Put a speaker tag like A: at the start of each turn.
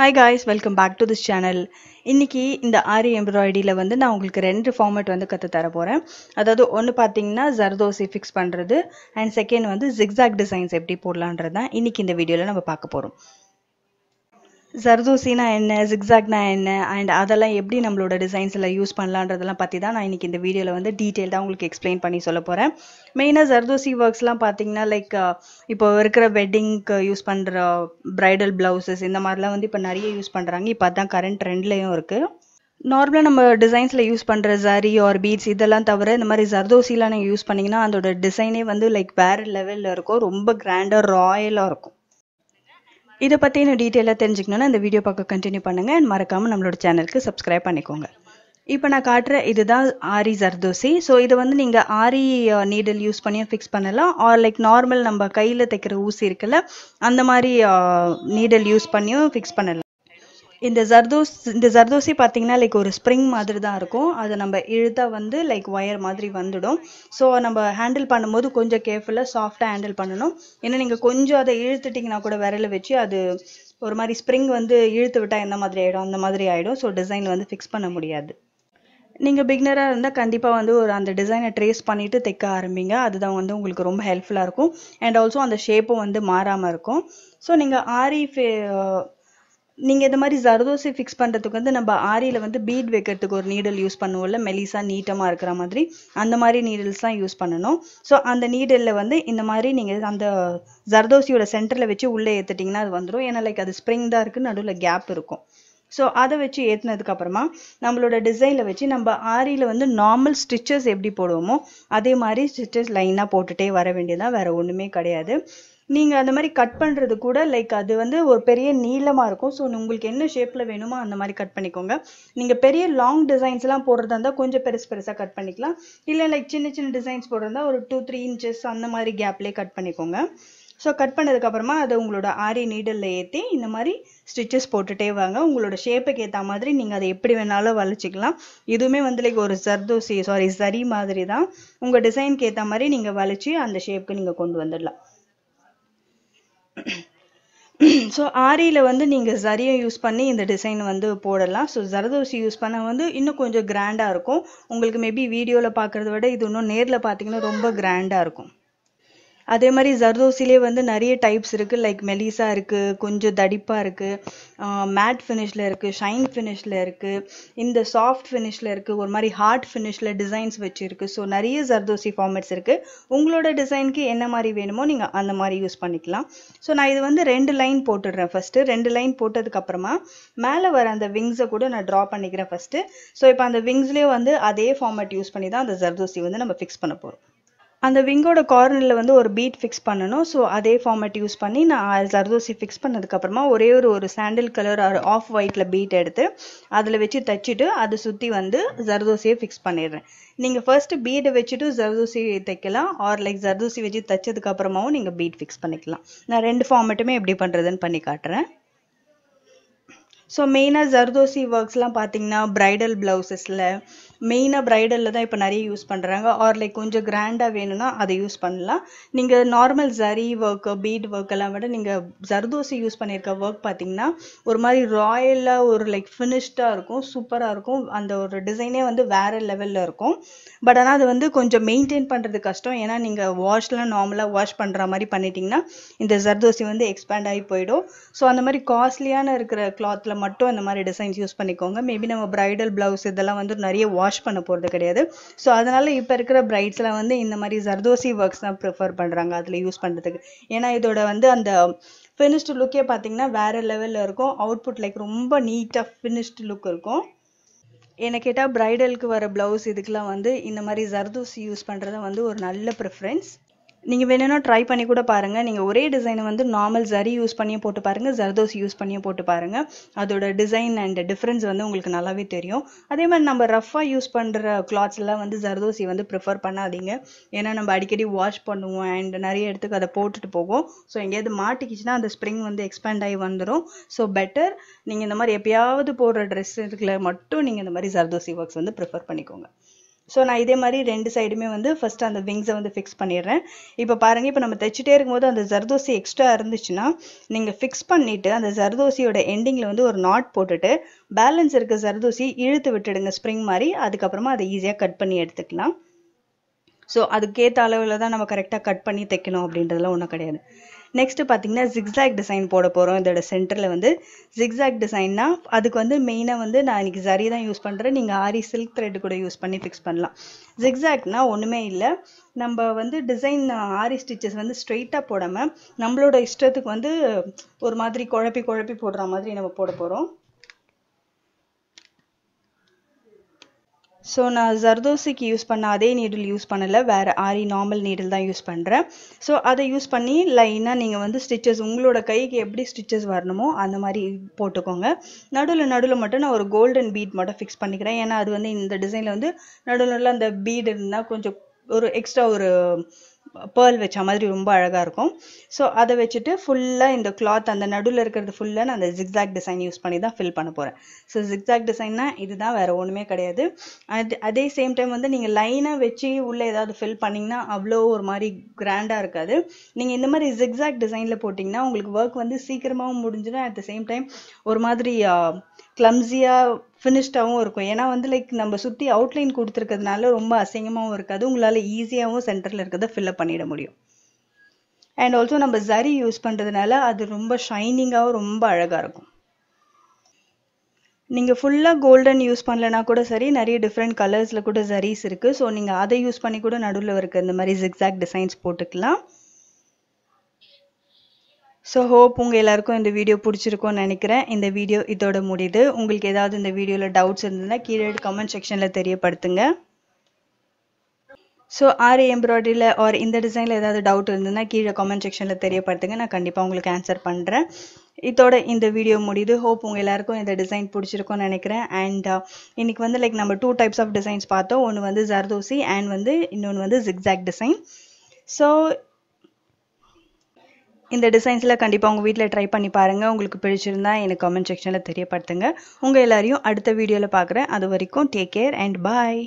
A: hi guys welcome back to this channel இன்றைக்கி இந்த ஆரி எம்ப்ராய்டியில் வந்து நான் உங்களுக்கு ரெண்டு ஃபார்மேட் வந்து கற்றுத்தர போகிறேன் அதாவது ஒன்று பார்த்தீங்கன்னா ஜர்தோசி ஃபிக்ஸ் பண்ணுறது அண்ட் செகண்ட் வந்து ஜிக்ஸாக் டிசைன்ஸ் எப்படி போடலான்றது தான் இன்றைக்கி இந்த வீடியோவில் நம்ம பார்க்க போகிறோம் ஜர்தூசினா என்ன ஜிக்ஸாக்னா என்ன அண்ட் அதெல்லாம் எப்படி நம்மளோட டிசைன்ஸில் யூஸ் பண்ணலான்றதெல்லாம் பற்றி தான் நான் இன்றைக்கி இந்த வீடியோவில் வந்து டீட்டெயில்டாக உங்களுக்கு எக்ஸ்பிளைன் பண்ணி சொல்ல போகிறேன் மெயினாக ஜர்தோசி ஒர்க்ஸ்லாம் பார்த்தீங்கன்னா லைக் இப்போ இருக்கிற வெட்டிங்க்கு யூஸ் பண்ணுற ப்ரைடல் ப்ளவுசஸ் இந்த மாதிரிலாம் வந்து இப்போ நிறைய யூஸ் பண்ணுறாங்க இப்போ அதான் கரண்ட் ட்ரெண்ட்லேயும் இருக்குது நார்மலாக நம்ம டிசைன்ஸில் யூஸ் பண்ணுற ஜரி ஆர் பீட்ஸ் இதெல்லாம் தவிர இந்த மாதிரி ஜர்தோசிலாம் நீங்கள் யூஸ் பண்ணிங்கன்னா அதோட டிசைனே வந்து லைக் வேறு லெவலில் இருக்கும் ரொம்ப கிராண்டாக ராயலாக இருக்கும் இதை பற்றி இன்னும் டீட்டெயிலாக தெரிஞ்சுக்கணும்னா இந்த வீடியோ பார்க்க கண்டினியூ பண்ணுங்கள் அண்ட் மறக்காமல் நம்மளோட சேனலுக்கு சப்ஸ்கிரைப் பண்ணிக்கோங்க இப்போ நான் காட்டுற இதுதான் ஆரி ஜர்தோசி ஸோ இதை வந்து நீங்கள் ஆரி நீடில் யூஸ் பண்ணியும் ஃபிக்ஸ் பண்ணலாம் ஆர் லைக் நார்மல் நம்ம கையில் தைக்கிற ஊசி இருக்குல்ல அந்த மாதிரி நீடில் யூஸ் பண்ணியும் ஃபிக்ஸ் பண்ணலாம் இந்த ஜர்தோஸ் இந்த ஜர்தோசி பார்த்தீங்கன்னா லைக் ஒரு ஸ்ப்ரிங் மாதிரி தான் இருக்கும் அதை நம்ம இழுத்தா வந்து லைக் ஒயர் மாதிரி வந்துடும் ஸோ நம்ம ஹேண்டில் பண்ணும்போது கொஞ்சம் கேர்ஃபுல்லாக சாஃப்டாக ஹேண்டில் பண்ணணும் ஏன்னா நீங்கள் கொஞ்சம் அதை இழுத்துட்டிங்கன்னா கூட விரல வச்சு அது ஒரு மாதிரி ஸ்ப்ரிங் வந்து இழுத்து விட்டால் எந்த மாதிரி ஆகிடும் அந்த மாதிரி ஆகிடும் ஸோ டிசைன் வந்து ஃபிக்ஸ் பண்ண முடியாது நீங்கள் பிகினராக இருந்தால் கண்டிப்பாக வந்து ஒரு அந்த டிசைனை ட்ரேஸ் பண்ணிவிட்டு தைக்க ஆரம்பிங்க அதுதான் வந்து உங்களுக்கு ரொம்ப ஹெல்ப்ஃபுல்லாக இருக்கும் அண்ட் ஆல்சோ அந்த ஷேப்பும் வந்து மாறாமல் இருக்கும் ஸோ நீங்கள் ஆரி ஃபே நீங்கள் இந்த மாதிரி ஜர்தோசி ஃபிக்ஸ் பண்ணுறதுக்கு வந்து நம்ம ஆரியில் வந்து பீட் வைக்கிறதுக்கு ஒரு நீடல் யூஸ் பண்ணுவோம்ல மெலிசா நீட்டமாக இருக்கிற மாதிரி அந்த மாதிரி நீடல்ஸ் தான் யூஸ் பண்ணணும் ஸோ அந்த நீடலில் வந்து இந்த மாதிரி நீங்கள் அந்த ஜர்தோசியோட சென்டரில் வச்சு உள்ளே ஏற்றுட்டிங்கன்னா அது வந்துடும் ஏன்னா லைக் அது ஸ்ப்ரிங் தான் இருக்குது நடுவில் கேப் இருக்கும் ஸோ அதை வச்சு அப்புறமா நம்மளோட டிசைனில் வச்சு நம்ம ஆரியில் வந்து நார்மல் ஸ்டிச்சஸ் எப்படி போடுவோமோ அதே மாதிரி ஸ்டிச்சஸ் லைனாக போட்டுகிட்டே வர வேண்டியதான் வேறு ஒன்றுமே கிடையாது நீங்கள் அந்த மாதிரி கட் பண்ணுறது கூட லைக் அது வந்து ஒரு பெரிய நீளமாக இருக்கும் ஸோ உங்களுக்கு என்ன ஷேப்பில் வேணுமோ அந்த மாதிரி கட் பண்ணிக்கோங்க நீங்கள் பெரிய லாங் டிசைன்ஸ்லாம் போடுறதா இருந்தால் கொஞ்சம் பெருசு பெருசாக கட் பண்ணிக்கலாம் இல்லை லைக் சின்ன சின்ன டிசைன்ஸ் போடுறதா ஒரு டூ த்ரீ இன்ச்சஸ் அந்த மாதிரி கேப்லேயே கட் பண்ணிக்கோங்க ஸோ கட் பண்ணதுக்கப்புறமா அதை உங்களோட ஆரி நீடலில் ஏற்றி இந்த மாதிரி ஸ்டிச்சஸ் போட்டுகிட்டே வாங்க உங்களோட ஷேப்புக்கு ஏற்ற மாதிரி நீங்கள் அதை எப்படி வேணாலும் வளைச்சிக்கலாம் இதுவுமே வந்து லைக் ஒரு சர்தோசி சாரி சரி மாதிரி தான் உங்கள் டிசைனுக்கு ஏற்ற மாதிரி நீங்கள் வளைச்சி அந்த ஷேப்புக்கு நீங்கள் கொண்டு வந்துடலாம் ஸோ ஆரியில் வந்து நீங்கள் ஜரியை யூஸ் பண்ணி இந்த டிசைன் வந்து போடலாம் ஸோ ஜரதோசி யூஸ் பண்ணால் வந்து இன்னும் கொஞ்சம் கிராண்டாக இருக்கும் உங்களுக்கு மேபி வீடியோவில் பார்க்குறத விட இது இன்னும் நேரில் பார்த்தீங்கன்னா ரொம்ப கிராண்டாக இருக்கும் அதே மாதிரி ஜர்தோசிலே வந்து நிறைய டைப்ஸ் இருக்குது லைக் மெலிசா இருக்குது கொஞ்சம் தடிப்பாக இருக்குது மேட் ஃபினிஷில் இருக்குது ஷைன் ஃபினிஷில் இருக்குது இந்த சாஃப்ட் ஃபினிஷில் இருக்குது ஒரு மாதிரி ஹார்ட் ஃபினிஷில் டிசைன்ஸ் வச்சுருக்கு ஸோ நிறைய ஜர்தோசி ஃபார்மேட்ஸ் இருக்குது உங்களோட டிசைனுக்கு என்ன மாதிரி வேணுமோ நீங்கள் அந்த மாதிரி யூஸ் பண்ணிக்கலாம் ஸோ நான் இது வந்து ரெண்டு லைன் போட்டுடுறேன் ஃபஸ்ட்டு ரெண்டு லைன் போட்டதுக்கப்புறமா மேலே வர அந்த விங்ஸை கூட நான் ட்ரா பண்ணிக்கிறேன் ஃபஸ்ட்டு ஸோ இப்போ அந்த விங்ஸ்லேயே வந்து அதே ஃபார்மேட் யூஸ் பண்ணி தான் அந்த ஜர்தோசி வந்து நம்ம ஃபிக்ஸ் பண்ண போகிறோம் அந்த விங்கோட கார்னரில் வந்து ஒரு பீட் ஃபிக்ஸ் பண்ணணும் ஸோ அதே ஃபார்மேட் யூஸ் பண்ணி நான் ஜர்தோசி ஃபிக்ஸ் பண்ணதுக்கப்புறமா ஒரே ஒரு ஒரு சாண்டில் கலர் ஆர் ஆஃப் ஒயிட்டில் பீட் எடுத்து அதில் வச்சு தைச்சிட்டு அதை சுற்றி வந்து ஜர்தோசியை ஃபிக்ஸ் பண்ணிடுறேன் நீங்கள் ஃபர்ஸ்ட்டு பீடை வச்சுட்டு ஜர்தோசி தைக்கலாம் ஆர் லைக் ஜர்தோசி வச்சு தைச்சதுக்கப்புறமாவும் நீங்கள் பீட் ஃபிக்ஸ் பண்ணிக்கலாம் நான் ரெண்டு ஃபார்மேட்டுமே எப்படி பண்ணுறதுன்னு பண்ணி காட்டுறேன் ஸோ மெயினாக ஜர்தோசி ஒர்க்ஸ்லாம் பார்த்தீங்கன்னா ப்ரைடல் ப்ளவுசஸில் மெயினாக ப்ரைடலில் தான் இப்போ நிறைய யூஸ் பண்ணுறாங்க ஆர் லைக் கொஞ்சம் கிராண்டாக வேணும்னா அதை யூஸ் பண்ணலாம் நீங்கள் normal zari work bead work எல்லாம் விட நீங்கள் ஜர்தோசி யூஸ் பண்ணியிருக்க ஒர்க் பார்த்தீங்கன்னா ஒரு மாதிரி ராயலாக ஒரு லைக் ஃபினிஷ்டாக இருக்கும் சூப்பராக இருக்கும் அந்த ஒரு டிசைனே வந்து வேறு லெவலில் இருக்கும் பட் ஆனால் அது வந்து கொஞ்சம் மெயின்டைன் பண்ணுறது கஷ்டம் ஏன்னா நீங்கள் வாஷ்லாம் நார்மலாக வாஷ் பண்ணுற மாதிரி பண்ணிட்டீங்கன்னா இந்த ஜர்தோசி வந்து எக்ஸ்பேண்ட் ஆகி போயிடும் ஸோ அந்த மாதிரி காஸ்ட்லியான இருக்கிற கிளாத்தில் மட்டும் அந்த மாதிரி டிசைன்ஸ் யூஸ் பண்ணிக்கோங்க மேபி நம்ம ப்ரைடல் ப்ளவுஸ் இதெல்லாம் வந்து நிறைய வாஷ் வாஷ் பண்ண போகிறது கிடையாது ஸோ அதனால் இப்போ இருக்கிற பிரைட்ஸில் வந்து இந்த மாதிரி ஜர்தோசி ஒர்க்ஸ் தான் ப்ரிஃபர் பண்ணுறாங்க அதில் யூஸ் பண்ணுறதுக்கு ஏன்னா இதோட வந்து அந்த ஃபினிஷ்டு லுக்கே பார்த்தீங்கன்னா வேறு லெவலில் இருக்கும் அவுட்புட் லைக் ரொம்ப நீட்டாக ஃபினிஷ்டு லுக் இருக்கும் என்னை கேட்டால் ப்ரைடலுக்கு வர ப்ளவுஸ் இதுக்கெலாம் வந்து இந்த மாதிரி ஜர்தூசி யூஸ் பண்ணுறது வந்து ஒரு நல்ல ப்ரிஃபரன்ஸ் நீங்கள் வேணும்னா ட்ரை பண்ணி கூட பாருங்கள் நீங்கள் ஒரே டிசைனை வந்து நார்மல் ஜரி யூஸ் பண்ணியும் போட்டு பாருங்கள் ஜர்தோசி யூஸ் பண்ணியும் போட்டு பாருங்கள் அதோட டிசைன் அண்ட் டிஃப்ரென்ஸ் வந்து உங்களுக்கு நல்லாவே தெரியும் அதே மாதிரி நம்ம ரஃப்பாக யூஸ் பண்ணுற கிளாத்ஸ்லாம் வந்து ஜர்தோசி வந்து ப்ரிஃபர் பண்ணாதீங்க ஏன்னா நம்ம அடிக்கடி வாஷ் பண்ணுவோம் அண்ட் நிறைய இடத்துக்கு அதை போட்டுட்டு போவோம் ஸோ எங்கேயாவது மாட்டிக்கிச்சுன்னா அந்த ஸ்ப்ரிங் வந்து எக்ஸ்பேண்ட் ஆகி வந்துடும் ஸோ பெட்டர் நீங்கள் இந்த மாதிரி எப்பயாவது போடுற ட்ரெஸ் மட்டும் நீங்கள் இந்த மாதிரி ஜர்தோசி ஒர்க்ஸ் வந்து ப்ரிஃபர் பண்ணிக்கோங்க ஸோ நான் இதே மாதிரி ரெண்டு சைடுமே வந்து ஃபஸ்ட்டு அந்த விங்ஸை வந்து ஃபிக்ஸ் பண்ணிடுறேன் இப்போ பாருங்கள் இப்போ நம்ம தைச்சிட்டே இருக்கும்போது அந்த ஜர்தோசி எக்ஸ்ட்ரா இருந்துச்சுன்னா நீங்கள் ஃபிக்ஸ் பண்ணிவிட்டு அந்த ஜர்தோசியோட எண்டிங்கில் வந்து ஒரு நாட் போட்டுட்டு பேலன்ஸ் இருக்க ஜர்தோசி இழுத்து விட்டுடுங்க ஸ்ப்ரிங் மாதிரி அதுக்கப்புறமா அதை ஈஸியாக கட் பண்ணி எடுத்துக்கலாம் ஸோ அதுக்கேற்ற அளவில் தான் நம்ம கரெக்டாக கட் பண்ணி தைக்கணும் அப்படின்றதுலாம் ஒன்றும் கிடையாது நெக்ஸ்ட்டு பார்த்தீங்கன்னா ஜிக்ஸாக் டிசைன் போட போகிறோம் இதோட சென்டரில் வந்து ஜிக்ஸாக் டிசைன்னா அதுக்கு வந்து மெயினாக வந்து நான் இன்றைக்கி சரி தான் யூஸ் பண்ணுறேன் நீங்கள் ஆரி சில்க் த்ரெட் கூட யூஸ் பண்ணி ஃபிக்ஸ் பண்ணலாம் ஜிக்ஸாக்னா ஒன்றுமே இல்லை நம்ம வந்து டிசைன் ஆரி ஸ்டிச்சஸ் வந்து ஸ்ட்ரெயிட்டாக போடாமல் நம்மளோட இஷ்டத்துக்கு வந்து ஒரு மாதிரி குழப்பி குழப்பி போடுற மாதிரி நம்ம போட போகிறோம் ஸோ நான் ஜர்தோசிக்கு யூஸ் பண்ண அதே நீடில் யூஸ் பண்ணலை வேறு ஆரி நார்மல் நீடில் தான் யூஸ் பண்ணுறேன் ஸோ அதை யூஸ் பண்ணி லைனாக நீங்கள் வந்து ஸ்டிச்சஸ் உங்களோட கைக்கு எப்படி ஸ்டிச்சஸ் வரணுமோ அந்த மாதிரி போட்டுக்கோங்க நடுவில் நடுவில் மட்டும் நான் ஒரு கோல்டன் பீட் மட்டும் ஃபிக்ஸ் பண்ணிக்கிறேன் ஏன்னா அது வந்து இந்த டிசைனில் வந்து நடுவில் அந்த பீடு இருந்தால் கொஞ்சம் ஒரு எக்ஸ்ட்ரா ஒரு பேர்ல் வச்ச மாதிரி ரொம்ப அழகாக இருக்கும் ஸோ அதை வச்சுட்டு ஃபுல்லாக இந்த கிளாத் அந்த நடுவில் இருக்கிறது ஃபுல்லாக நான் அந்த ஜிக்ஸாக் டிசைன் யூஸ் பண்ணி தான் ஃபில் பண்ண போகிறேன் ஸோ ஜிக்ஸாக் டிசைன்னா இதுதான் வேறு ஒன்றுமே கிடையாது அட் அதே சேம் டைம் வந்து நீங்கள் லைனை வச்சு உள்ளே ஏதாவது ஃபில் பண்ணிங்கன்னா அவ்வளோ ஒரு மாதிரி கிராண்டாக இருக்காது நீங்கள் இந்த மாதிரி ஜிக்ஸாக் டிசைனில் போட்டிங்கன்னா உங்களுக்கு ஒர்க் வந்து சீக்கிரமாகவும் முடிஞ்சிடும் அட் த சேம் டைம் ஒரு மாதிரி கிளம்ஸியாக ஃபினிஷ்டாகவும் இருக்கும் ஏன்னா வந்து லைக் நம்ம சுற்றி அவுட்லைன் கொடுத்துருக்கிறதுனால ரொம்ப அசிங்கமாகவும் இருக்காது உங்களால் ஈஸியாகவும் சென்டரில் இருக்கிறத ஃபில்அப் பண்ணிட முடியும் அண்ட் ஆல்சோ நம்ம ஜரி யூஸ் பண்ணுறதுனால அது ரொம்ப ஷைனிங்காகவும் ரொம்ப அழகாக இருக்கும் நீங்கள் ஃபுல்லாக கோல்டன் யூஸ் பண்ணலனா கூட சரி நிறைய டிஃப்ரெண்ட் கலர்ஸில் கூட ஜரீஸ் இருக்குது ஸோ நீங்கள் அதை யூஸ் பண்ணி கூட நடுவில் இருக்க இந்த மாதிரி ஜிக்ஸாக் டிசைன்ஸ் போட்டுக்கலாம் ஸோ ஹோப் உங்கள் எல்லாருக்கும் இந்த வீடியோ பிடிச்சிருக்கும்னு நினைக்கிறேன் இந்த வீடியோ இதோட முடியுது உங்களுக்கு ஏதாவது இந்த வீடியோவில் டவுட்ஸ் இருந்ததுன்னா கீழே கமெண்ட் செக்ஷனில் தெரியப்படுத்துங்க ஸோ ஆரி எம்ப்ராய்டரியில் ஆர் இந்த டிசைனில் ஏதாவது டவுட் இருந்ததுன்னா கீழே கமெண்ட் செக்ஷனில் தெரியப்படுத்துங்க நான் கண்டிப்பாக உங்களுக்கு ஆன்சர் பண்ணுறேன் இதோட இந்த வீடியோ முடியுது ஹோப் உங்கள் எல்லாருக்கும் இந்த டிசைன் பிடிச்சிருக்கும்னு நினைக்கிறேன் அண்ட் uh, இன்றைக்கி வந்து லைக் நம்ம டூ டைப்ஸ் ஆஃப் டிசைன்ஸ் பார்த்தோம் ஒன்று வந்து ஜர்தோசி அண்ட் வந்து இன்னொன்று வந்து ஜிக்ஸாக் டிசைன் ஸோ இந்த டிசைன்ஸ்லாம் கண்டிப்பாக உங்கள் வீட்டில் ட்ரை பண்ணி பாருங்கள் உங்களுக்கு பிடிச்சிருந்தா எனக்கு கமெண்ட் செக்ஷனில் தெரியப்படுத்துங்க உங்கள் எல்லாரையும் அடுத்த வீடியோவில் பார்க்குறேன் அது வரைக்கும் டேக் கேர் அண்ட் பாய்